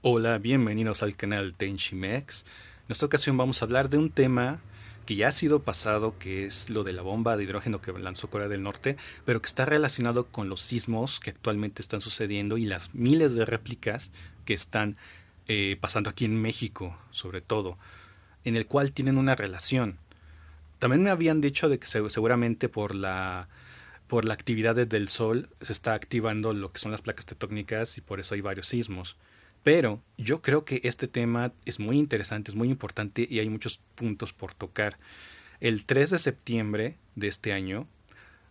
Hola, bienvenidos al canal Tenshimex. En esta ocasión vamos a hablar de un tema que ya ha sido pasado, que es lo de la bomba de hidrógeno que lanzó Corea del Norte, pero que está relacionado con los sismos que actualmente están sucediendo y las miles de réplicas que están eh, pasando aquí en México, sobre todo, en el cual tienen una relación. También me habían dicho de que seguramente por la por la actividad del sol se está activando lo que son las placas tectónicas y por eso hay varios sismos. Pero yo creo que este tema es muy interesante, es muy importante y hay muchos puntos por tocar. El 3 de septiembre de este año,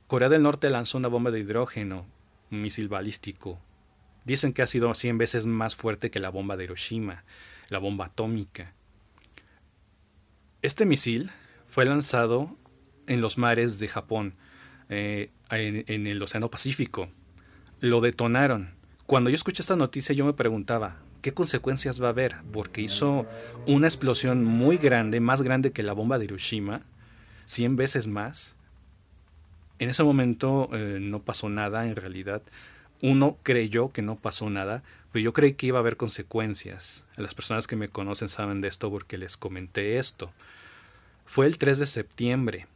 Corea del Norte lanzó una bomba de hidrógeno, un misil balístico. Dicen que ha sido 100 veces más fuerte que la bomba de Hiroshima, la bomba atómica. Este misil fue lanzado en los mares de Japón, eh, en el Océano Pacífico. Lo detonaron cuando yo escuché esta noticia yo me preguntaba, ¿qué consecuencias va a haber? Porque hizo una explosión muy grande, más grande que la bomba de Hiroshima, 100 veces más. En ese momento eh, no pasó nada, en realidad. Uno creyó que no pasó nada, pero yo creí que iba a haber consecuencias. Las personas que me conocen saben de esto porque les comenté esto. Fue el 3 de septiembre.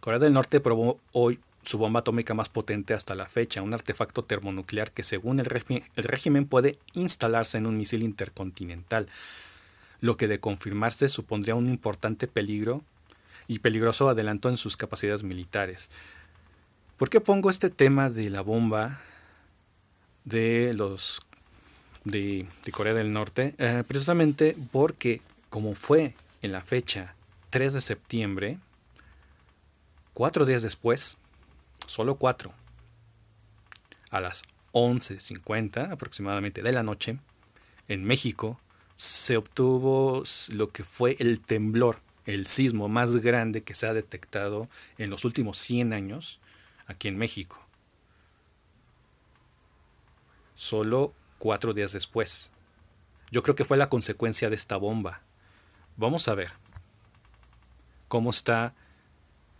Corea del Norte probó hoy su bomba atómica más potente hasta la fecha, un artefacto termonuclear que según el, régimen puede instalarse en un misil intercontinental, lo que de confirmarse supondría un importante peligro y peligroso adelanto en sus capacidades militares. ¿Por qué pongo este tema de la bomba de los de, Corea del Norte? Eh, precisamente porque como fue en la fecha 3 de septiembre, cuatro días después, solo cuatro, a las 11.50 aproximadamente de la noche, en México, se obtuvo lo que fue el temblor, el sismo más grande que se ha detectado en los últimos 100 años aquí en México. Solo cuatro días después. Yo creo que fue la consecuencia de esta bomba. Vamos a ver cómo están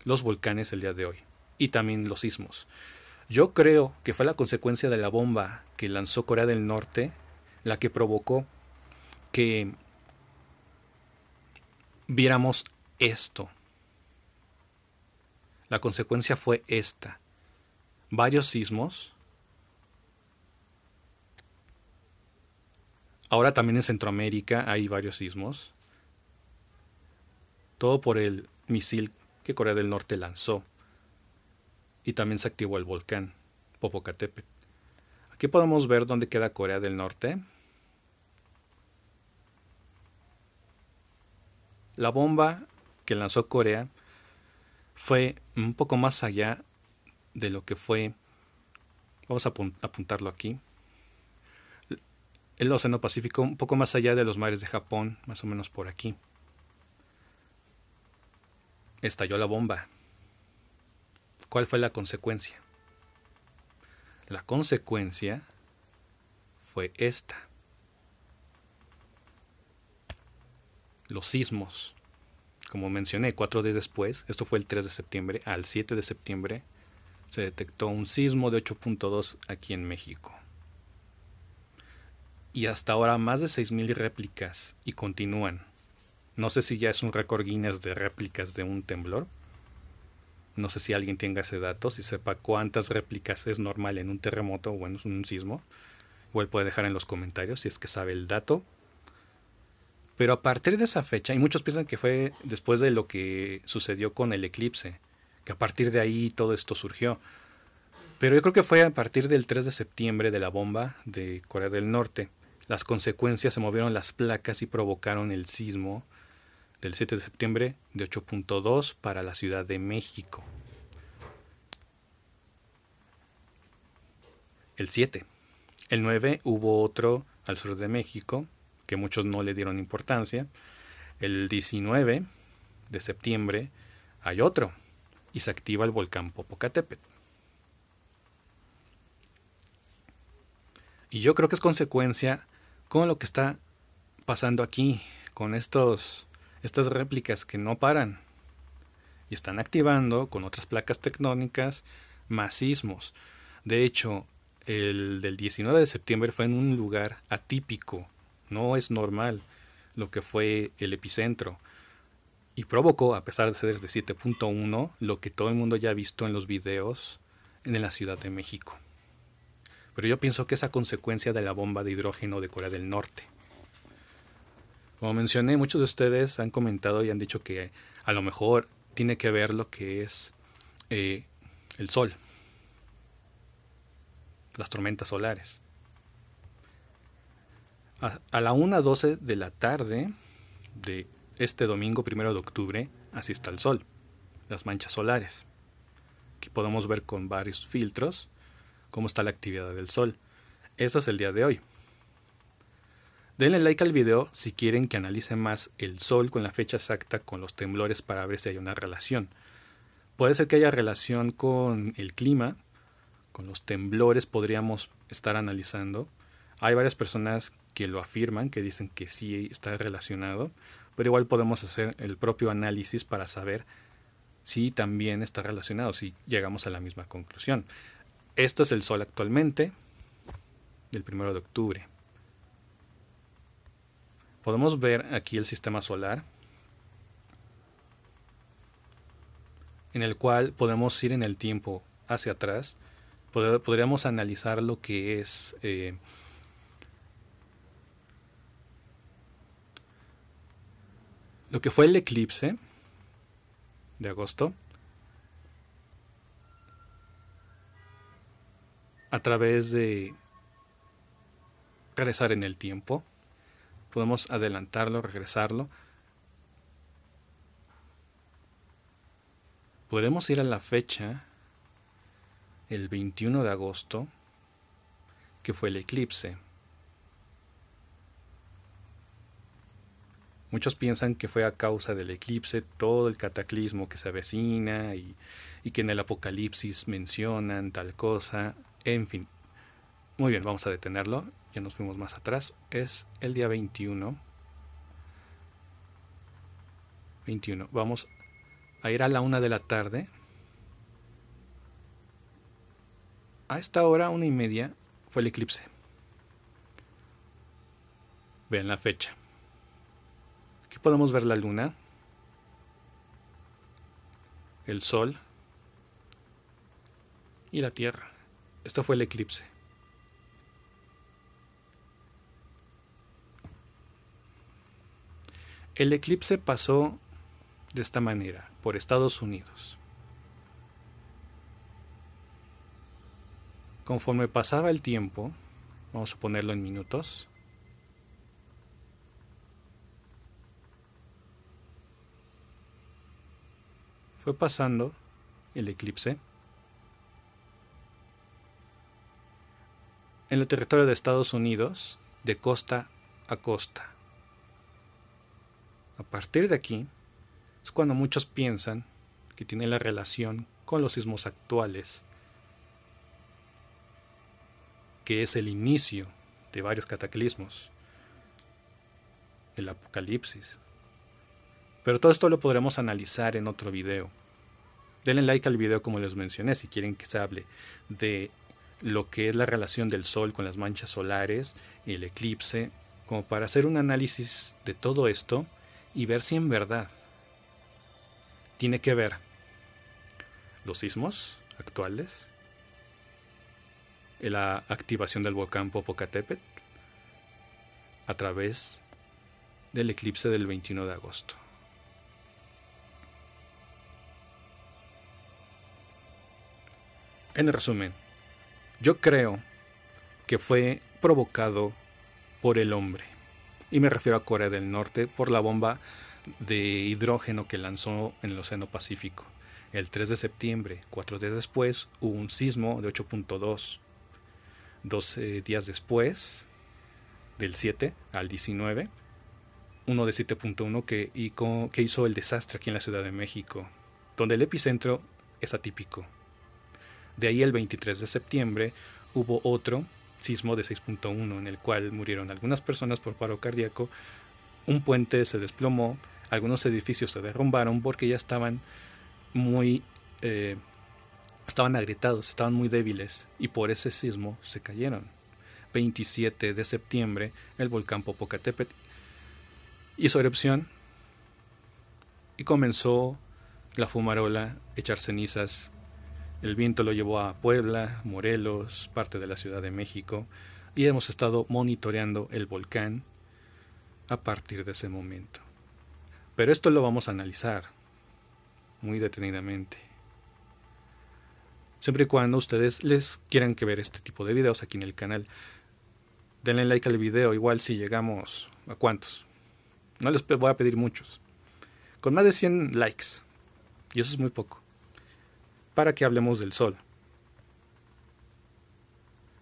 los volcanes el día de hoy y también los sismos. Yo creo que fue la consecuencia de la bomba que lanzó Corea del Norte la que provocó que viéramos esto. La consecuencia fue esta. Varios sismos. Ahora también en Centroamérica hay varios sismos. Todo por el misil que Corea del Norte lanzó y también se activó el volcán Popocatépetl. Aquí podemos ver dónde queda Corea del Norte. La bomba que lanzó Corea fue un poco más allá de lo que fue, vamos a apuntarlo aquí, el Océano Pacífico, un poco más allá de los mares de Japón, más o menos por aquí. Estalló la bomba. ¿Cuál fue la consecuencia? La consecuencia fue esta. Los sismos. Como mencioné, cuatro días después, esto fue el 3 de septiembre, al 7 de septiembre, se detectó un sismo de 8.2 aquí en México. Y hasta ahora más de 6.000 réplicas y continúan. No sé si ya es un récord Guinness de réplicas de un temblor, no sé si alguien tenga ese dato, si sepa cuántas réplicas es normal en un terremoto o en un sismo. Igual puede dejar en los comentarios si es que sabe el dato. Pero a partir de esa fecha, y muchos piensan que fue después de lo que sucedió con el eclipse, que a partir de ahí todo esto surgió. Pero yo creo que fue a partir del 3 de septiembre de la bomba de Corea del Norte. Las consecuencias se movieron las placas y provocaron el sismo del 7 de septiembre de 8.2 para la Ciudad de México. El 7. El 9 hubo otro al sur de México, que muchos no le dieron importancia. El 19 de septiembre hay otro y se activa el volcán Popocatépetl. Y yo creo que es consecuencia con lo que está pasando aquí, con estos estas réplicas que no paran y están activando con otras placas tectónicas masismos. De hecho, el del 19 de septiembre fue en un lugar atípico, no es normal lo que fue el epicentro. Y provocó, a pesar de ser de 7.1, lo que todo el mundo ya ha visto en los videos en la Ciudad de México. Pero yo pienso que es a consecuencia de la bomba de hidrógeno de Corea del Norte. Como mencioné, muchos de ustedes han comentado y han dicho que a lo mejor tiene que ver lo que es eh, el sol, las tormentas solares. A, a la 1.12 de la tarde de este domingo primero de octubre, así está el sol, las manchas solares. Aquí podemos ver con varios filtros cómo está la actividad del sol. Eso es el día de hoy. Denle like al video si quieren que analice más el Sol con la fecha exacta con los temblores para ver si hay una relación. Puede ser que haya relación con el clima, con los temblores podríamos estar analizando. Hay varias personas que lo afirman, que dicen que sí está relacionado, pero igual podemos hacer el propio análisis para saber si también está relacionado, si llegamos a la misma conclusión. Esto es el Sol actualmente, del primero de octubre. Podemos ver aquí el sistema solar, en el cual podemos ir en el tiempo hacia atrás. Podríamos analizar lo que es eh, lo que fue el eclipse de agosto a través de regresar en el tiempo podemos adelantarlo, regresarlo. Podremos ir a la fecha, el 21 de agosto, que fue el eclipse. Muchos piensan que fue a causa del eclipse todo el cataclismo que se avecina y, y que en el apocalipsis mencionan tal cosa, en fin. Muy bien, vamos a detenerlo nos fuimos más atrás, es el día 21. 21. Vamos a ir a la una de la tarde. A esta hora, una y media, fue el eclipse. Vean la fecha. Aquí podemos ver la luna, el sol y la tierra. Esto fue el eclipse. El eclipse pasó de esta manera por Estados Unidos. Conforme pasaba el tiempo, vamos a ponerlo en minutos, fue pasando el eclipse en el territorio de Estados Unidos de costa a costa. A partir de aquí es cuando muchos piensan que tiene la relación con los sismos actuales, que es el inicio de varios cataclismos, el apocalipsis. Pero todo esto lo podremos analizar en otro video. Denle like al video como les mencioné si quieren que se hable de lo que es la relación del sol con las manchas solares, y el eclipse, como para hacer un análisis de todo esto y ver si en verdad tiene que ver los sismos actuales, la activación del volcán Popocatépetl a través del eclipse del 21 de agosto. En resumen, yo creo que fue provocado por el hombre y me refiero a Corea del Norte, por la bomba de hidrógeno que lanzó en el Océano Pacífico. El 3 de septiembre, cuatro días después, hubo un sismo de 8.2. 12 días después, del 7 al 19, uno de 7.1 que, que hizo el desastre aquí en la Ciudad de México, donde el epicentro es atípico. De ahí el 23 de septiembre hubo otro sismo de 6.1 en el cual murieron algunas personas por paro cardíaco, un puente se desplomó, algunos edificios se derrumbaron porque ya estaban muy... Eh, estaban agrietados, estaban muy débiles y por ese sismo se cayeron. 27 de septiembre, el volcán Popocatépetl hizo erupción y comenzó la fumarola, echar cenizas el viento lo llevó a Puebla, Morelos, parte de la Ciudad de México, y hemos estado monitoreando el volcán a partir de ese momento. Pero esto lo vamos a analizar muy detenidamente. Siempre y cuando ustedes les quieran que ver este tipo de videos aquí en el canal. Denle like al video, igual si llegamos a cuántos. No les voy a pedir muchos. Con más de 100 likes. Y eso es muy poco para que hablemos del Sol.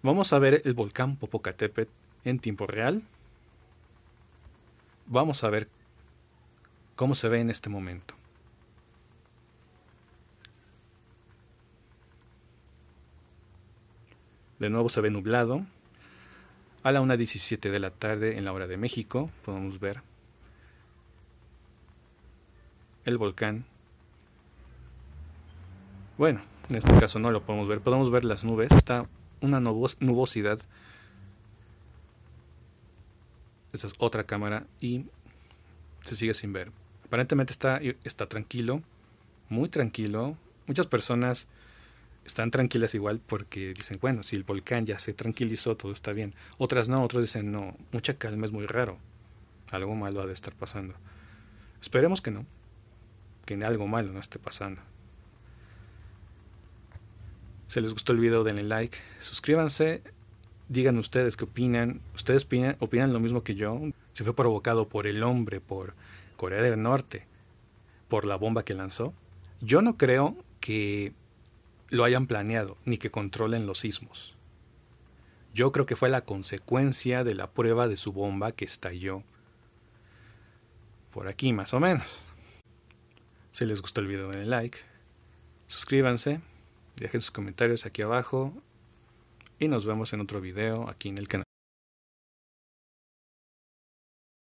Vamos a ver el volcán Popocatépetl en tiempo real. Vamos a ver cómo se ve en este momento. De nuevo se ve nublado. A la 1.17 de la tarde en la hora de México podemos ver el volcán bueno, en este caso no lo podemos ver. Podemos ver las nubes. Está una nubosidad. Esta es otra cámara y se sigue sin ver. Aparentemente está, eh, está tranquilo, muy tranquilo. Muchas personas están tranquilas igual porque dicen, bueno, si el volcán ya se tranquilizó, todo está bien. Otras no, otros dicen, no, mucha calma es muy raro. Algo malo ha de estar pasando. Esperemos que no, que algo malo no esté pasando. Si les gustó el video, denle like, suscríbanse, digan ustedes qué opinan. ¿Ustedes opinan, opinan lo mismo que yo? ¿Se fue provocado por el hombre, por Corea del Norte, por la bomba que lanzó? Yo no creo que lo hayan planeado ni que controlen los sismos. Yo creo que fue la consecuencia de la prueba de su bomba que estalló por aquí más o menos. Si les gustó el video denle like, suscríbanse. Dejen sus comentarios aquí abajo y nos vemos en otro video aquí en el canal.